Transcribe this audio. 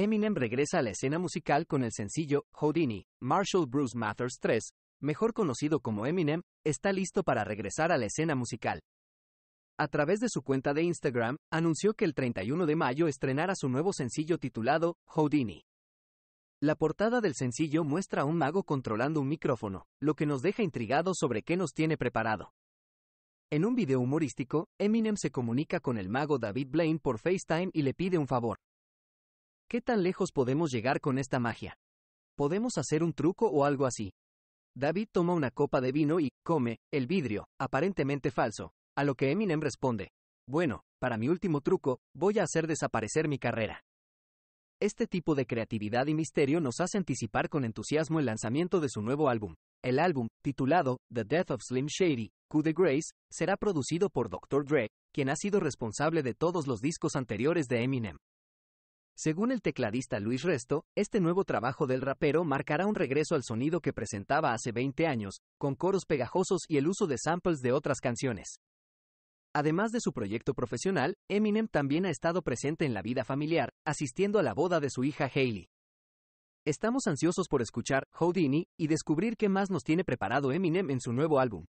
Eminem regresa a la escena musical con el sencillo Houdini, Marshall Bruce Mathers 3, mejor conocido como Eminem, está listo para regresar a la escena musical. A través de su cuenta de Instagram, anunció que el 31 de mayo estrenará su nuevo sencillo titulado Houdini. La portada del sencillo muestra a un mago controlando un micrófono, lo que nos deja intrigados sobre qué nos tiene preparado. En un video humorístico, Eminem se comunica con el mago David Blaine por FaceTime y le pide un favor. ¿Qué tan lejos podemos llegar con esta magia? ¿Podemos hacer un truco o algo así? David toma una copa de vino y, come, el vidrio, aparentemente falso, a lo que Eminem responde, bueno, para mi último truco, voy a hacer desaparecer mi carrera. Este tipo de creatividad y misterio nos hace anticipar con entusiasmo el lanzamiento de su nuevo álbum. El álbum, titulado The Death of Slim Shady, Coup de Grace, será producido por Dr. Dre, quien ha sido responsable de todos los discos anteriores de Eminem. Según el tecladista Luis Resto, este nuevo trabajo del rapero marcará un regreso al sonido que presentaba hace 20 años, con coros pegajosos y el uso de samples de otras canciones. Además de su proyecto profesional, Eminem también ha estado presente en la vida familiar, asistiendo a la boda de su hija Hailey. Estamos ansiosos por escuchar Houdini y descubrir qué más nos tiene preparado Eminem en su nuevo álbum.